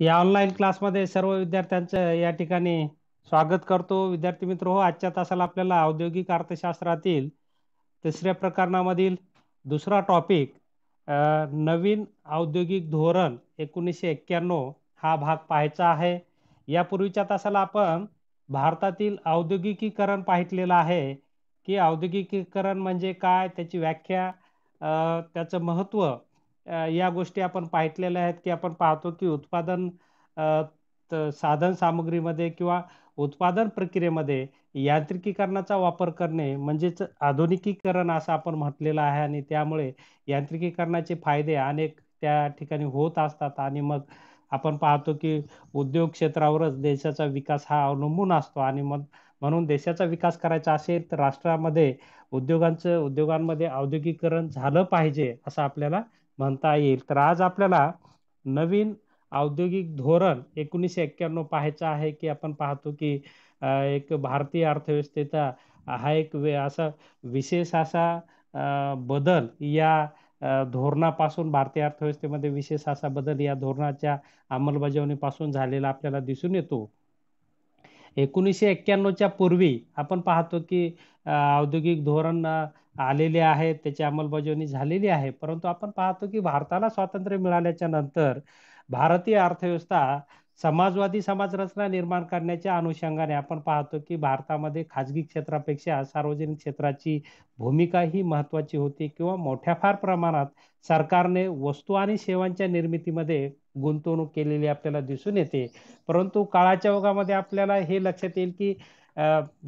या ऑनलाईन क्लासमध्ये सर्व विद्यार्थ्यांचं या ठिकाणी स्वागत करतो विद्यार्थी मित्र हो आजच्या तासाला आपल्याला औद्योगिक अर्थशास्त्रातील तिसऱ्या प्रकरणामधील दुसरा टॉपिक नवीन औद्योगिक धोरण एकोणीसशे एक्क्याण्णव हा भाग पाहायचा आहे यापूर्वीच्या तासाला आपण भारतातील औद्योगिकीकरण पाहिलेलं आहे की औद्योगिकीकरण म्हणजे काय त्याची व्याख्या त्याचं महत्त्व या गोष्टी आपण पाहिलेल्या आहेत की आपण पाहतो की उत्पादन साधन सामग्रीमध्ये किंवा उत्पादन प्रक्रियेमध्ये यांत्रिकीकरणाचा वापर करणे म्हणजेच आधुनिकीकरण असं आपण म्हटलेलं आहे आणि त्यामुळे यांत्रिकीकरणाचे फायदे अनेक त्या ठिकाणी होत असतात आणि मग आपण पाहतो की उद्योग क्षेत्रावरच देशाचा विकास हा अवलंबून असतो आणि मग म्हणून देशाचा विकास करायचा असेल तर राष्ट्रामध्ये उद्योगांचं उद्योगांमध्ये औद्योगिकरण झालं पाहिजे असं आपल्याला म्हणता येईल तर आज आपल्याला नवीन औद्योगिक धोरण एकोणीसशे एक्क्याण्णव पाहायचं आहे की आपण पाहतो की एक भारतीय अर्थव्यवस्थेचा हा एक वे असा विशेष असा बदल या धोरणापासून भारतीय अर्थव्यवस्थेमध्ये विशेष असा बदल या धोरणाच्या अंमलबजावणीपासून झालेला आपल्याला दिसून येतो एकोणीसशे एक्क्याण्णवच्या पूर्वी आपण पाहतो की औद्योगिक धोरण आलेले आहेत त्याची अंमलबजावणी झालेली आहे परंतु आपण पाहतो की भारताला स्वातंत्र्य मिळाल्याच्या नंतर भारतीय अर्थव्यवस्था समाजवादी समाजरचना निर्माण करण्याच्या अनुषंगाने आपण पाहतो की भारतामध्ये खाजगी क्षेत्रापेक्षा सार्वजनिक क्षेत्राची भूमिका ही महत्वाची होती किंवा मोठ्या फार प्रमाणात सरकारने वस्तू आणि सेवांच्या निर्मितीमध्ये गुंतवणूक केलेली आपल्याला दिसून येते परंतु काळाच्या ओघामध्ये आपल्याला हे लक्षात येईल की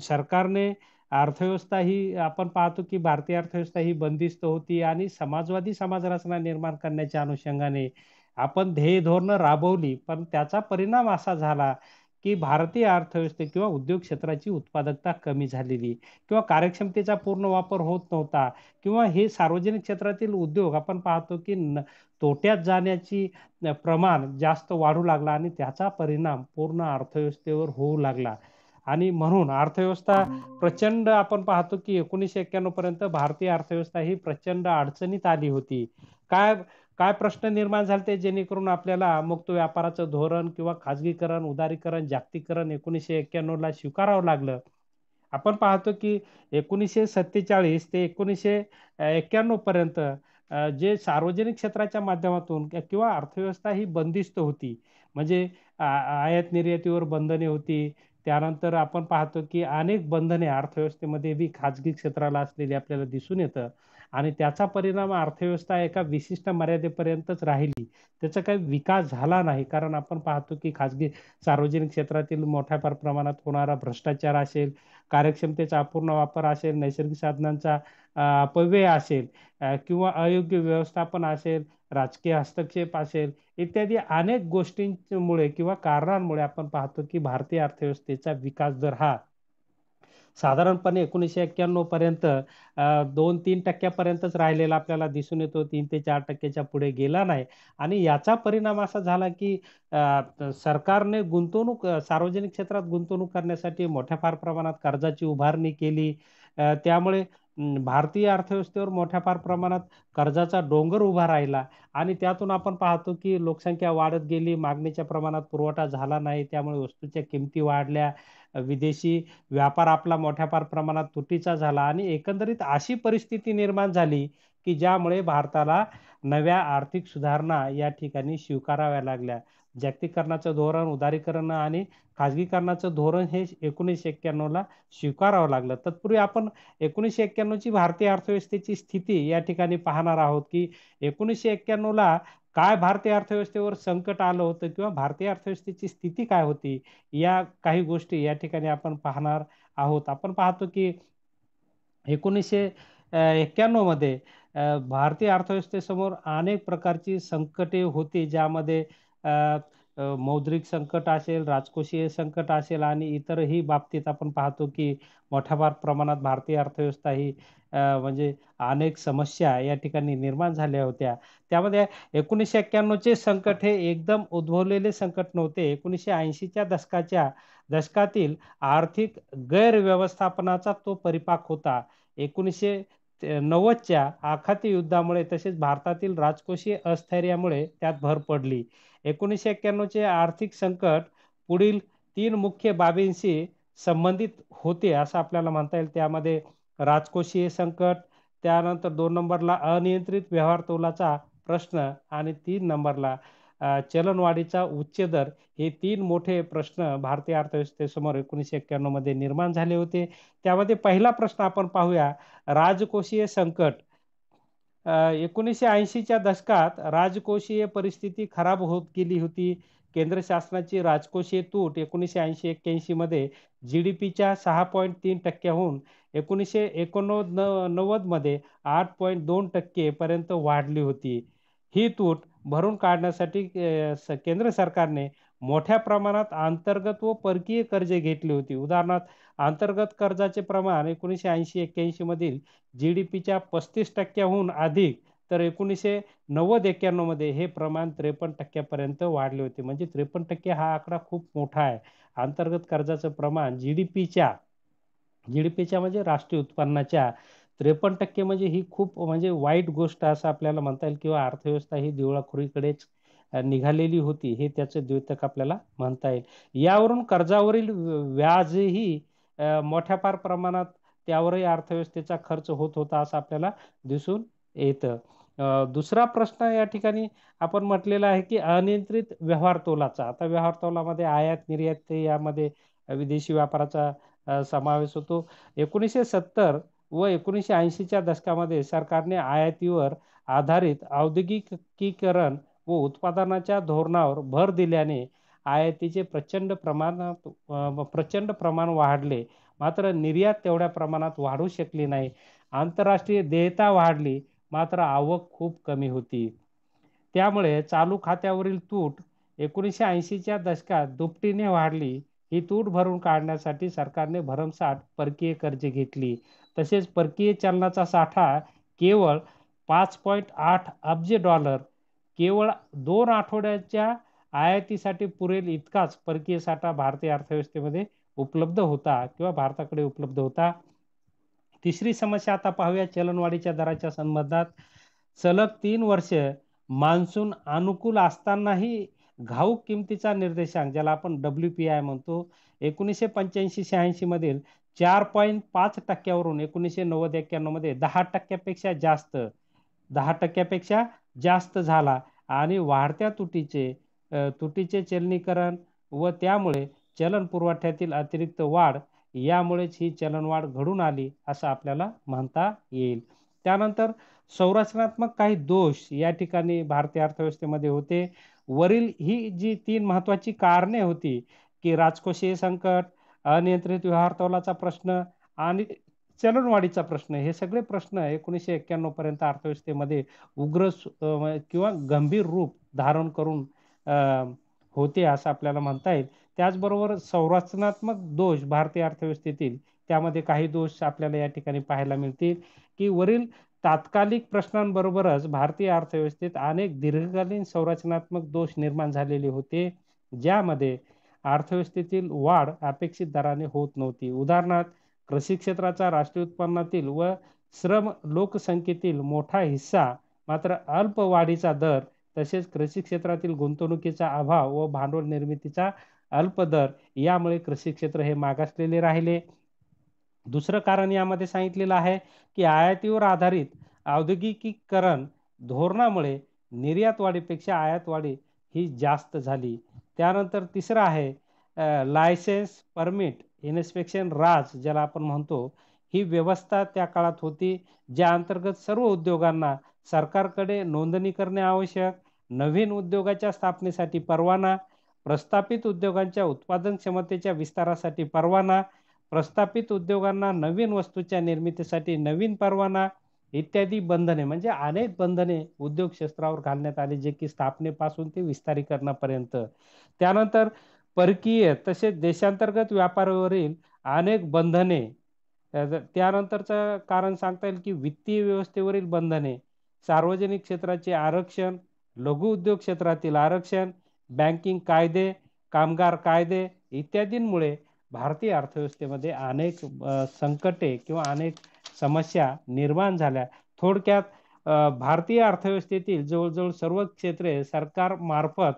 सरकारने अर्थव्यवस्था ही आपण पाहतो की भारतीय अर्थव्यवस्था ही बंदिस्त होती आणि समाजवादी समाज रचना निर्माण करण्याच्या अनुषंगाने आपण ध्येय धोरणं राबवली पण त्याचा परिणाम असा झाला की भारतीय अर्थव्यवस्थे किंवा उद्योग क्षेत्राची उत्पादकता कमी झालेली किंवा कार्यक्षमतेचा पूर्ण वापर होत नव्हता किंवा हे सार्वजनिक क्षेत्रातील उद्योग आपण पाहतो की तोट्यात जाण्याची प्रमाण जास्त वाढू लागला आणि त्याचा परिणाम पूर्ण अर्थव्यवस्थेवर होऊ लागला आणि म्हणून अर्थव्यवस्था प्रचंड आपण पाहतो की एकोणीसशे एक्क्याण्णव पर्यंत भारतीय अर्थव्यवस्था ही प्रचंड अडचणीत आली होती काय काय प्रश्न निर्माण झाले ते जेणेकरून आपल्याला मुक्त व्यापाराचं धोरण किंवा खाजगीकरण उदारीकरण जागतिकरण एकोणीसशे एक्क्याण्णव ला स्वीकारावं लागलं आपण पाहतो की एकोणीसशे सत्तेचाळीस ते एकोणीसशे एक्क्याण्णव पर्यंत जे सार्वजनिक क्षेत्राच्या माध्यमातून किंवा अर्थव्यवस्था ही बंदिस्त होती म्हणजे आयात निर्यातीवर बंधने होती त्यानंतर आपण पाहतो की अनेक बंधने अर्थव्यवस्थेमध्ये बी खाजगी क्षेत्राला असलेली आपल्याला दिसून येतं आणि त्याचा परिणाम अर्थव्यवस्था एका विशिष्ट मर्यादेपर्यंतच राहिली त्याचा काही विकास झाला नाही कारण आपण पाहतो की खाजगी सार्वजनिक क्षेत्रातील मोठ्या प्रमाणात होणारा भ्रष्टाचार असेल कार्यक्षमतेचा अपूर्ण वापर असेल नैसर्गिक साधनांचा अपव्यय असेल किंवा अयोग्य व्यवस्थापन असेल राजकीय हस्तक्षेप असेल इत्यादी अनेक गोष्टींमुळे किंवा कारणांमुळे आपण पाहतो की भारतीय अर्थव्यवस्थेचा विकास दर हा साधारणपणे एकोणीसशे एक्क्याण्णव पर्यंत दोन तीन टक्क्यापर्यंतच राहिलेला आपल्याला दिसून येतो तीन ते चार टक्क्याच्या पुढे गेला नाही आणि याचा परिणाम असा झाला की सरकारने गुंतवणूक सार्वजनिक क्षेत्रात गुंतवणूक करण्यासाठी मोठ्या फार प्रमाणात कर्जाची उभारणी केली त्यामुळे भारतीय अर्थव्यवस्थेवर मोठ्या फार प्रमाणात कर्जाचा डोंगर उभा राहिला आणि त्यातून आपण पाहतो की लोकसंख्या वाढत गेली मागणीच्या प्रमाणात पुरवठा झाला नाही त्यामुळे वस्तूच्या किमती वाढल्या विदेशी व्यापार आपला मोठ्या फार प्रमाणात तुटीचा झाला आणि एकंदरीत अशी परिस्थिती निर्माण झाली की ज्यामुळे भारताला नव्या आर्थिक सुधारणा या ठिकाणी स्वीकाराव्या लागल्या जागतिकीकरणाचं धोरण उदारीकरण आणि खाजगीकरणाचं धोरण हे एकोणीसशे एक्क्याण्णवला स्वीकारावं लागलं तत्पूर्वी आपण एकोणीसशे एक्क्याण्णव ची भारतीय अर्थव्यवस्थेची स्थिती या ठिकाणी पाहणार आहोत की एकोणीसशे एक्क्याण्णवला काय भारतीय अर्थव्यवस्थेवर संकट आलं होतं किंवा भारतीय अर्थव्यवस्थेची स्थिती काय होती या काही गोष्टी या ठिकाणी आपण पाहणार आहोत आपण पाहतो की एकोणीसशे एक्क्याण्णवमध्ये मध्ये भारतीय अर्थव्यवस्थेसमोर अनेक प्रकारची संकटे होती ज्यामध्ये मौद्रिक संकट असेल राजकोषीय संकट असेल आणि इतरही बाबतीत आपण पाहतो की मोठ्या प्रमाणात भारतीय अर्थव्यवस्था ही म्हणजे अनेक समस्या या ठिकाणी निर्माण झाल्या होत्या त्यामध्ये एकोणीसशे एक्क्याण्णवचे संकट हे एकदम उद्भवलेले संकट नव्हते एकोणीसशे ऐंशीच्या दशकाच्या दशकातील आर्थिक गैरव्यवस्थापनाचा तो परिपाक होता एकोणीसशे नव्वदच्या आखाती युद्धामुळे तसेच भारतातील राजकोषीय अस्थैर्यामुळे त्यात भर पडली एकोणीसशे एक्क्याण्णवचे आर्थिक संकट पुढील तीन मुख्य बाबींशी संबंधित होते असं आपल्याला म्हणता येईल त्यामध्ये राजकोषीय संकट त्यानंतर दोन नंबरला अनियंत्रित व्यवहार तोलाचा प्रश्न आणि तीन नंबरला चलनवाढीचा उच्च दर हे तीन मोठे प्रश्न भारतीय अर्थव्यवस्थेसमोर एकोणीसशे एक्क्याण्णव मध्ये निर्माण झाले होते त्यामध्ये पहिला प्रश्न आपण पाहूया राजकोषीय संकट एकोणीसशे ऐंशीच्या दशकात राजकोषीय परिस्थिती खराब होत गेली होती केंद्र शासनाची राजकोषीय तूट एकोणीसशे ऐंशी एक्क्याऐंशी मध्ये जी डी पीच्या सहा पॉईंट तीन टक्क्याहून एकोणीसशे एकोणनव्वद मध्ये आठ पॉईंट दोन टक्केपर्यंत पर्यंत वाढली होती ही तूट भरून काढण्यासाठी केंद्र सरकारने मोठ्या प्रमाणात अंतर्गत व परकीय कर्ज घेतली होती उदाहरणार्थ अंतर्गत कर्जाचे प्रमाण एकोणीसशे ऐंशी एक्क्याऐंशी मधील जी डी पीच्या पस्तीस टक्क्याहून अधिक तर एकोणीसशे नव्वद एक्क्याण्णव मध्ये हे प्रमाण त्रेपन्न टक्क्यापर्यंत वाढले होते म्हणजे त्रेपन्न टक्के हा आकडा खूप मोठा आहे अंतर्गत कर्जाचं प्रमाण जी डी पीच्या जी डी पीच्या म्हणजे राष्ट्रीय उत्पन्नाच्या त्रेपन्न टक्के म्हणजे ही खूप म्हणजे वाईट गोष्ट असं आपल्याला म्हणता येईल किंवा अर्थव्यवस्था ही दिवळाखोरीकडेच निघालेली होती हे त्याचं द्योतक आपल्याला म्हणता येईल यावरून कर्जावरील व्याजही मोठ्या फार प्रमाणात त्यावरही अर्थव्यवस्थेचा खर्च होत होता असं आपल्याला दिसून येतं दुसरा प्रश्न या ठिकाणी आपण म्हटलेला आहे की अनियंत्रित व्यवहार तोलाचा आता व्यवहार तोलामध्ये आयात निर्यात यामध्ये विदेशी व्यापाराचा समावेश होतो एकोणीसशे सत्तर व एकोणीसशे ऐंशीच्या दशकामध्ये सरकारने आयातीवर आधारित औद्योगिकीकरण व उत्पादनाच्या धोरणावर भर दिल्याने आयातीचे प्रचंड प्रमाणात प्रचंड प्रमाण वाढले मात्र निर्यात तेवढ्या प्रमाणात वाढू शकली नाही आंतरराष्ट्रीय देयता वाढली मात्र आवक खूप कमी होती त्यामुळे चालू खात्यावरील तूट एकोणीसशे ऐंशीच्या दशकात दुपटीने वाढली ही तूट भरून काढण्यासाठी सरकारने भरमसाठ परकीय कर्ज घेतली तसेच परकीय चलनाचा साठा केवळ पाच पॉईंट आठ अब्ज डॉलर केवळ दोन आठवड्याच्या आयातीसाठी पुरेल इतकाच परकीय साठा भारतीय अर्थव्यवस्थेमध्ये उपलब्ध होता किंवा भारताकडे उपलब्ध होता तिसरी समस्या आता पाहूया चलनवाढीच्या दराच्या संबंधात सलग तीन वर्ष मान्सून अनुकूल असतानाही घाऊक किमतीचा निर्देशांक ज्याला आपण डब्ल्यू पी आय म्हणतो एकोणीसशे पंच्याऐंशी शहाऐंशी मधील चार पॉईंट पाच टक्क्यावरून एकोणीसशे नव्वद एक्क्याण्णव मध्ये दहा टक्क्यापेक्षा जास्त दहा टक्क्यापेक्षा जास्त झाला आणि वाढत्या तुटीचे तुटीचे चलनीकरण व त्यामुळे चलन पुरवठ्यातील अतिरिक्त वाढ यामुळेच ही चलनवाढ घडून आली असं आपल्याला म्हणता येईल त्यानंतर संरचनात्मक काही दोष या ठिकाणी भारतीय अर्थव्यवस्थेमध्ये होते वरील ही जी तीन महत्वाची कारणे होती की राजकोषीय संकट अनियंत्रित व्यवहार तोलाचा प्रश्न आणि चलनवाढीचा प्रश्न हे सगळे प्रश्न एकोणीसशे एक्क्याण्णव पर्यंत अर्थव्यवस्थेमध्ये उग्र किंवा गंभीर रूप धारण करून होते असं आपल्याला म्हणता येईल त्याचबरोबर संरचनात्मक दोष भारतीय अर्थव्यवस्थेतील त्यामध्ये काही दोष आपल्याला या ठिकाणी पाहायला मिळतील की वरील तात्कालिक प्रश्नांबरोबरच भारतीय अर्थव्यवस्थेत अनेक दीर्घकालीन संरचनात्मक दोष निर्माण झालेले होते ज्यामध्ये अर्थव्यवस्थेतील वाढ अपेक्षित दराने होत नव्हती उदाहरणार्थ कृषी क्षेत्राचा राष्ट्रीय उत्पन्नातील व श्रम लोकसंख्येतील मोठा हिस्सा मात्र अल्प वाढीचा दर तसेच कृषी क्षेत्रातील गुंतवणुकीचा अभाव व भांडवल निर्मितीचा अल्प दर यामुळे कृषी क्षेत्र हे मागासलेले राहिले दुसरं कारण यामध्ये सांगितलेलं आहे की आयातीवर आधारित औद्योगिकीकरण धोरणामुळे निर्यातवाढीपेक्षा आयातवाढी ही जास्त झाली त्यानंतर तिसरं आहे लायसेन्स परमिट इन्स्पेक्शन राज ज्याला आपण म्हणतो ही व्यवस्था त्या काळात होती ज्या अंतर्गत सर्व उद्योगांना सरकारकडे नोंदणी करणे आवश्यक नवीन उद्योगाच्या स्थापनेसाठी परवाना प्रस्थापित उद्योगांच्या उत्पादन क्षमतेच्या विस्तारासाठी परवाना प्रस्थापित उद्योगांना नवीन वस्तूच्या निर्मितीसाठी नवीन परवाना इत्यादी बंधने म्हणजे अनेक बंधने उद्योग क्षेत्रावर घालण्यात आली जे की स्थापनेपासून ते विस्तारीकरणापर्यंत त्यानंतर परकीय तसेच देशांतर्गत व्यापारावरील अनेक बंधने त्यानंतरचं कारण सांगता येईल की वित्तीय व्यवस्थेवरील बंधने सार्वजनिक क्षेत्राचे आरक्षण लघु उद्योग क्षेत्रातील आरक्षण बँकिंग कायदे कामगार कायदे इत्यादींमुळे भारतीय अर्थव्यवस्थेमध्ये अनेक संकटे किंवा अनेक समस्या निर्माण झाल्या थोडक्यात भारतीय अर्थव्यवस्थेतील जवळजवळ सर्व क्षेत्रे सरकार मार्फत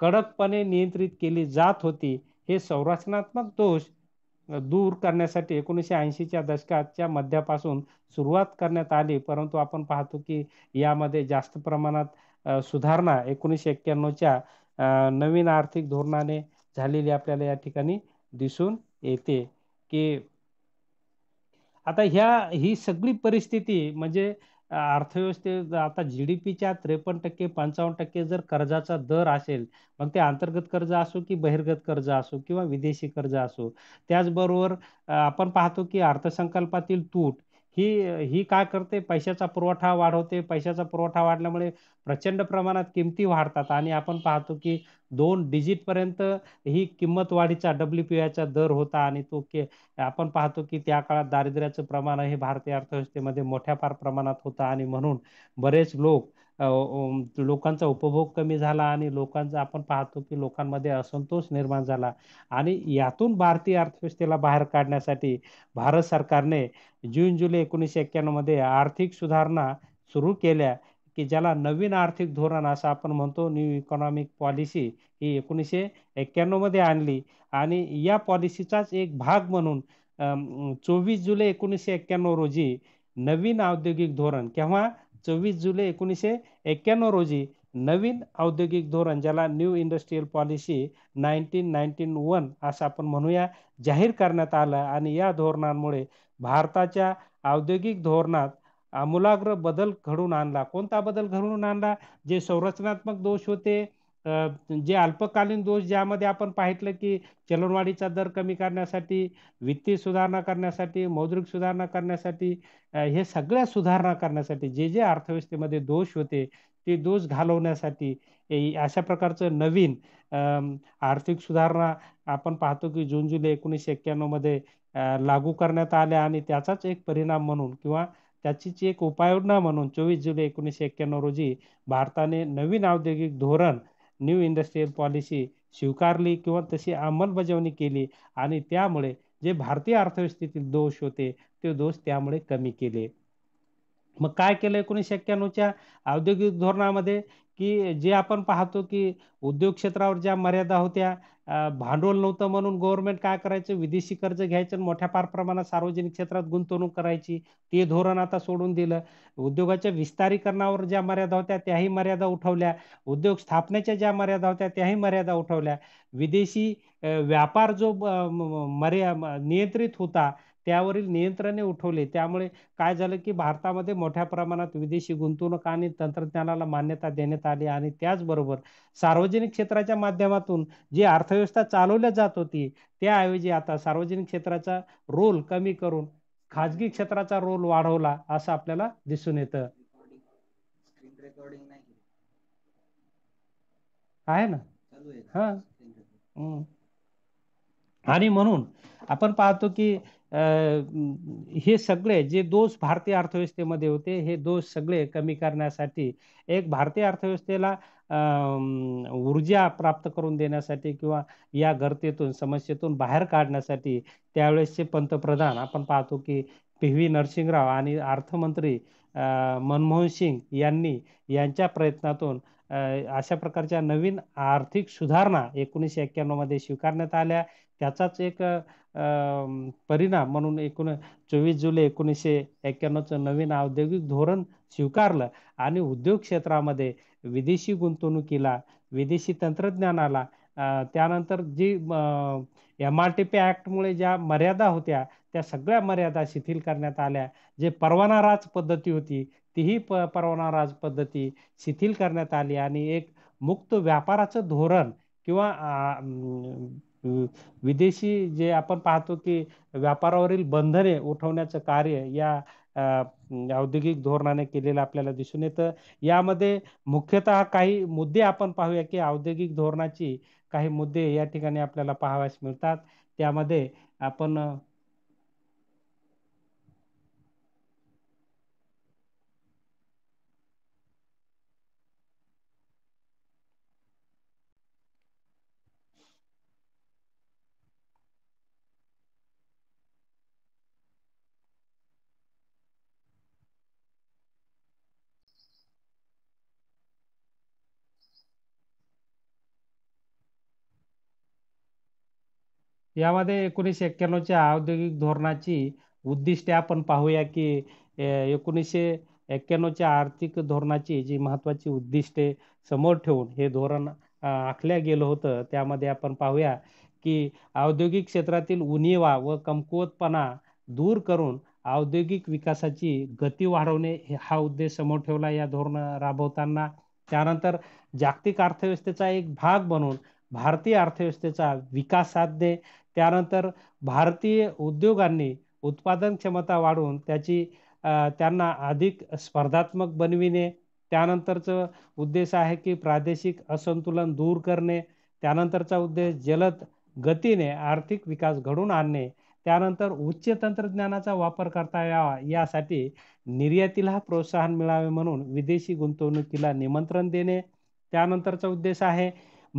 कडकपणे नियंत्रित केली जात होती हे संरचनात्मक दोष दूर करण्यासाठी एकोणीसशे ऐंशीच्या दशकाच्या मध्यापासून सुरुवात करण्यात आली परंतु आपण पाहतो की यामध्ये जास्त प्रमाणात सुधारणा एकोणीसशे एक्क्याण्णवच्या नवीन आर्थिक धोरणाने झालेली आपल्याला या ठिकाणी दिसून येते की आता ह्या ही सगळी परिस्थिती म्हणजे अर्थव्यवस्थेत आता जी डी पीच्या त्रेपन्न टक्के पंचावन्न टक्के जर कर्जाचा दर असेल मग ते अंतर्गत कर्ज असो की बहिर्गत कर्ज असो किंवा विदेशी कर्ज असो त्याचबरोबर आपण पाहतो की अर्थसंकल्पातील तूट ही ही काय करते पैशाचा पुरवठा वाढवते पैशाचा पुरवठा वाढल्यामुळे प्रचंड प्रमाणात किमती वाढतात आणि आपण पाहतो की दोन डिजिट पर्यंत ही किंमत वाढीचा डब्ल्यू पी आयचा दर होता आणि तो के आपण पाहतो की त्या काळात दारिद्र्याचं प्रमाण हे भारतीय अर्थव्यवस्थेमध्ये मोठ्या फार प्रमाणात होतं आणि म्हणून बरेच लोक लोकांचा उपभोग कमी झाला आणि लोकांचा आपण पाहतो की लोकांमध्ये असंतोष निर्माण झाला आणि यातून भारतीय अर्थव्यवस्थेला बाहेर काढण्यासाठी भारत सरकारने जून जुलै एकोणीसशे एक्क्याण्णवमध्ये आर्थिक सुधारणा सुरू केल्या की ज्याला नवीन आर्थिक धोरण असं आपण म्हणतो न्यू इकॉनॉमिक पॉलिसी ही एकोणीसशे एक्क्याण्णवमध्ये आणली आणि या पॉलिसीचाच एक भाग म्हणून चोवीस जुलै एकोणीसशे एक्क्याण्णव रोजी नवीन औद्योगिक धोरण किंवा चोवीस जुलै एकोणीसशे एक्क्याण्णव रोजी नवीन औद्योगिक धोरण ज्याला new industrial policy nineteen nineteen one असं आपण म्हणूया जाहीर करण्यात आलं आणि या धोरणांमुळे भारताच्या औद्योगिक धोरणात आमूलाग्र बदल घडून आणला कोणता बदल घडून आणला जे संरचनात्मक दोष होते जे अल्पकालीन दोष ज्यामध्ये आपण पाहिलं की चलनवाढीचा दर कमी करण्यासाठी वित्तीय सुधारणा करण्यासाठी मौद्रिक सुधारणा करण्यासाठी हे सगळ्या सुधारणा करण्यासाठी जे जे अर्थव्यवस्थेमध्ये दोष होते ते दोष घालवण्यासाठी अशा प्रकारचं नवीन आर्थिक सुधारणा आपण पाहतो की जून जुलै एकोणीसशे एक्क्याण्णव मध्ये लागू करण्यात आल्या आणि त्याचाच एक परिणाम म्हणून किंवा त्याचीच एक उपाययोजना म्हणून चोवीस जुलै एकोणीसशे एक्क्याण्णव रोजी भारताने नवीन औद्योगिक धोरण न्यू इंडस्ट्रीयल पॉलिसी स्वीकारली किंवा तशी अंमलबजावणी केली आणि त्यामुळे जे भारतीय अर्थव्यवस्थेतील दोष होते ते दोष त्यामुळे कमी केले मग काय केलं एकोणीसशे एक्क्याण्णवच्या औद्योगिक धोरणामध्ये की जे आपण पाहतो की उद्योग क्षेत्रावर ज्या मर्यादा होत्या भांडवल नव्हतं म्हणून गव्हर्नमेंट काय करायचं विदेशी कर्ज घ्यायचं आणि मोठ्या फार प्रमाणात सार्वजनिक क्षेत्रात गुंतवणूक करायची ते धोरण आता सोडून दिलं उद्योगाच्या विस्तारीकरणावर ज्या मर्यादा होत्या त्याही मर्यादा उठवल्या उद्योग स्थापनेच्या ज्या मर्यादा होत्या त्याही मर्यादा उठवल्या विदेशी व्यापार जो मर्या नियंत्रित होता त्यावरील नियंत्रणे उठवले त्यामुळे काय झालं की भारतामध्ये मोठ्या प्रमाणात विदेशी गुंतवणूक आणि तंत्रज्ञानाला मान्यता देण्यात आली आणि त्याचबरोबर सार्वजनिक क्षेत्राच्या माध्यमातून जी अर्थव्यवस्था चालवल्या जात होती त्याऐवजी आता सार्वजनिक क्षेत्राचा रोल कमी करून खाजगी क्षेत्राचा रोल वाढवला असं आपल्याला दिसून येतं आहे ना हा आणि म्हणून आपण पाहतो की हे सगळे जे दोष भारतीय अर्थव्यवस्थेमध्ये होते हे दोष सगळे कमी करण्यासाठी एक भारतीय अर्थव्यवस्थेला ऊर्जा प्राप्त करून देण्यासाठी किंवा या गर्तेतून समस्येतून बाहेर काढण्यासाठी त्यावेळेसचे पंतप्रधान आपण पाहतो की पी व्ही नरसिंहराव आणि अर्थमंत्री मनमोहन सिंग यांनी यांच्या प्रयत्नातून अशा प्रकारच्या नवीन आर्थिक सुधारणा एकोणीसशे एक्क्याण्णव मध्ये स्वीकारण्यात आल्या त्याचाच एक परिणाम म्हणून एकूण चोवीस जुलै एकोणीसशे एक्क्याण्णवचं नवीन औद्योगिक धोरण स्वीकारलं आणि उद्योग क्षेत्रामध्ये विदेशी गुंतवणुकीला विदेशी तंत्रज्ञानाला त्यानंतर जी एम आर टी पी ॲक्टमुळे ज्या मर्यादा होत्या त्या सगळ्या मर्यादा शिथिल करण्यात आल्या जे परवाना राज पद्धती होती तीही प परवाना राज पद्धती शिथिल करण्यात आली आणि एक मुक्त व्यापाराचं धोरण किंवा विदेशी जे आपण पाहतो की व्यापारावरील बंधने उठवण्याचं कार्य या औद्योगिक धोरणाने केलेलं आपल्याला दिसून येतं यामध्ये मुख्यतः काही मुद्दे आपण पाहूया की औद्योगिक धोरणाची काही मुद्दे या ठिकाणी आपल्याला पाहाव्यास मिळतात त्यामध्ये आपण यामध्ये एकोणीसशे एक्क्याण्णवच्या औद्योगिक धोरणाची उद्दिष्टे आपण पाहूया की एकोणीसशे एक्क्याण्णवच्या आर्थिक धोरणाची जी महत्वाची उद्दिष्टे समोर ठेवून हे धोरण आखले आखल्या गेलं होतं त्यामध्ये आपण पाहूया की औद्योगिक क्षेत्रातील उणीवा व कमकुवतपणा दूर करून औद्योगिक विकासाची गती वाढवणे हा उद्देश समोर ठेवला या धोरण राबवताना त्यानंतर जागतिक अर्थव्यवस्थेचा एक भाग बनून भारतीय अर्थव्यवस्थेचा विकास साधणे त्यानंतर भारतीय उद्योगांनी उत्पादन क्षमता वाढवून त्याची त्यांना अधिक स्पर्धात्मक बनविणे त्यानंतरचं उद्देश आहे की प्रादेशिक असंतुलन दूर करणे त्यानंतरचा उद्देश जलद गतीने आर्थिक विकास घडून आणणे त्यानंतर उच्च तंत्रज्ञानाचा वापर करता यावा यासाठी निर्यातीला प्रोत्साहन मिळावे म्हणून विदेशी गुंतवणुकीला निमंत्रण देणे त्यानंतरचा उद्देश आहे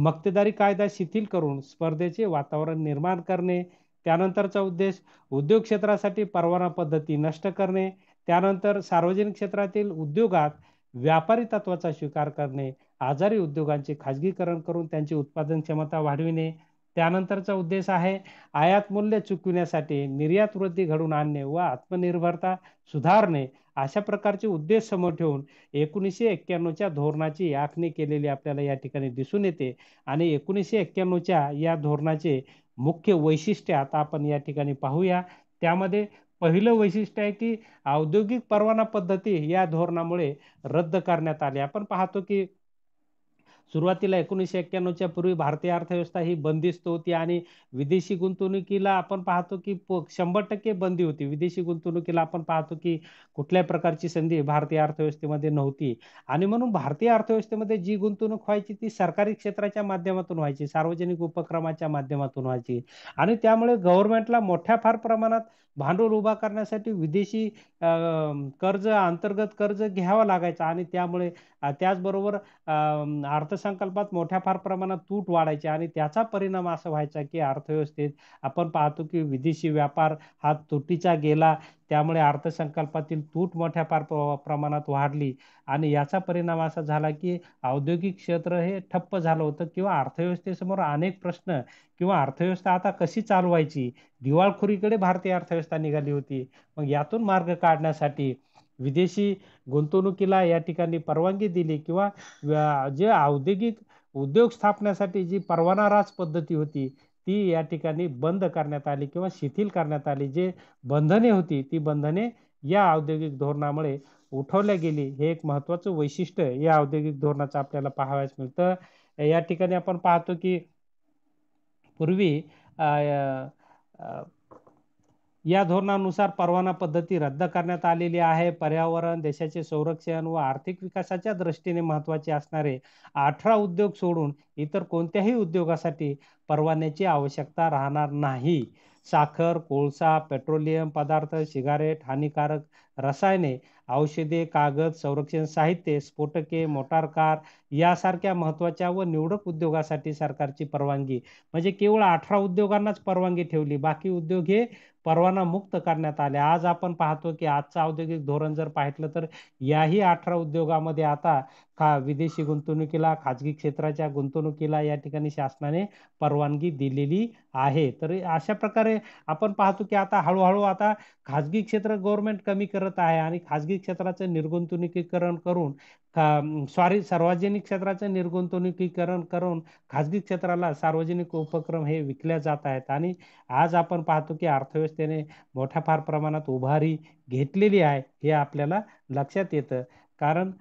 मक्तेदारी कायदा शिथिल करून स्पर्धेचे वातावरण निर्माण करणे त्यानंतरचा उद्देश उद्योग क्षेत्रासाठी परवाना पद्धती नष्ट करणे त्यानंतर सार्वजनिक क्षेत्रातील उद्योगात व्यापारी तत्वाचा स्वीकार करणे आजारी उद्योगांचे खाजगीकरण करून त्यांची उत्पादन क्षमता वाढविणे त्यानंतरचा उद्देश आहे आयात मूल्य चुकविण्यासाठी निर्यात वृद्धी घडून आणणे व आत्मनिर्भरता सुधारणे अशा प्रकारचे उद्देश समोर ठेवून एकोणीसशे एक्क्याण्णवच्या धोरणाची आखणी केलेली आपल्याला या ठिकाणी दिसून येते आणि एकोणीसशे एक्क्याण्णवच्या या धोरणाचे मुख्य वैशिष्ट्य आता आपण या ठिकाणी पाहूया त्यामध्ये पहिलं वैशिष्ट्य आहे की औद्योगिक परवाना पद्धती या धोरणामुळे रद्द करण्यात आली आपण पाहतो की सुरुवातीला एकोणीसशे एक्क्याण्णवच्या पूर्वी भारतीय अर्थव्यवस्था ही बंदिस्त होती आणि विदेशी गुंतवणुकीला आपण पाहतो की शंभर टक्के बंदी होती विदेशी गुंतवणुकीला आपण पाहतो की कुठल्याही प्रकारची संधी भारतीय अर्थव्यवस्थेमध्ये नव्हती आणि म्हणून भारतीय अर्थव्यवस्थेमध्ये जी गुंतवणूक व्हायची ती सरकारी क्षेत्राच्या माध्यमातून व्हायची सार्वजनिक उपक्रमाच्या माध्यमातून व्हायची आणि त्यामुळे गव्हर्नमेंटला मोठ्या फार प्रमाणात भांडवल उभा करण्यासाठी विदेशी कर्ज अंतर्गत कर्ज घ्यावा लागायचा आणि त्यामुळे त्याचबरोबर अर्थसंकल्पात मोठ्या फार प्रमाणात तूट वाढायची आणि त्याचा परिणाम असा व्हायचा की अर्थव्यवस्थेत आपण पाहतो की विदेशी व्यापार हा तुटीचा गेला त्यामुळे अर्थसंकल्पातील तूट मोठ्या पार प्रमाणात वाढली आणि याचा परिणाम असा झाला की औद्योगिक क्षेत्र हे ठप्प झालं होतं किंवा अर्थव्यवस्थेसमोर अनेक प्रश्न किंवा अर्थव्यवस्था आता कशी चालवायची दिवाळखोरीकडे भारतीय अर्थव्यवस्था निघाली होती मग यातून मार्ग काढण्यासाठी विदेशी गुंतवणुकीला या ठिकाणी परवानगी दिली किंवा जे औद्योगिक उद्योग स्थापण्यासाठी जी परवाना राज पद्धती होती ती या ठिकाणी बंद करण्यात आली किंवा शिथिल करण्यात आली जे बंधने होती ती बंधने या औद्योगिक धोरणामुळे उठवल्या गेली हे एक महत्वाचं वैशिष्ट्य या औद्योगिक धोरणाचं आपल्याला पाहावयास मिळतं या ठिकाणी आपण पाहतो की पूर्वी या धोरणानुसार परवाना पद्धती रद्द करण्यात आलेली आहे पर्यावरण देशाचे संरक्षण व आर्थिक विकासाच्या दृष्टीने महत्वाचे असणारे अठरा उद्योग सोडून इतर कोणत्याही उद्योगासाठी परवान्याची आवश्यकता राहणार नाही साखर कोळसा पेट्रोलियम पदार्थ सिगारेट हानिकारक रसायने औषधे कागद संरक्षण साहित्य स्फोटके मोटार कार यासारख्या महत्वाच्या व निवडक उद्योगासाठी सरकारची परवानगी म्हणजे केवळ अठरा उद्योगांनाच परवानगी ठेवली बाकी उद्योग हे परवाना मुक्त करण्यात आले आज आपण पाहतो की आजचं औद्योगिक धोरण जर पाहिलं तर याही अठरा उद्योगामध्ये आता खा विदेशी गुंतवणुकीला खाजगी क्षेत्राच्या गुंतवणुकीला या ठिकाणी शासनाने परवानगी दिलेली आहे तर अशा प्रकारे आपण पाहतो की आता हळूहळू आता खाजगी क्षेत्र गव्हर्नमेंट कमी कर आहे आणि खाजगी क्षेत्राचं निर्गुंतवणुकीकरण करून सॉरी सार्वजनिक क्षेत्राचं निर्गुंतवणुकीकरण करून खाजगी क्षेत्राला सार्वजनिक उपक्रम हे विकल्या जात आहेत आणि आज आपण पाहतो की अर्थव्यवस्थेने मोठ्या फार प्रमाणात उभारी घेतलेली आहे हे आपल्याला लक्षात येतं कारण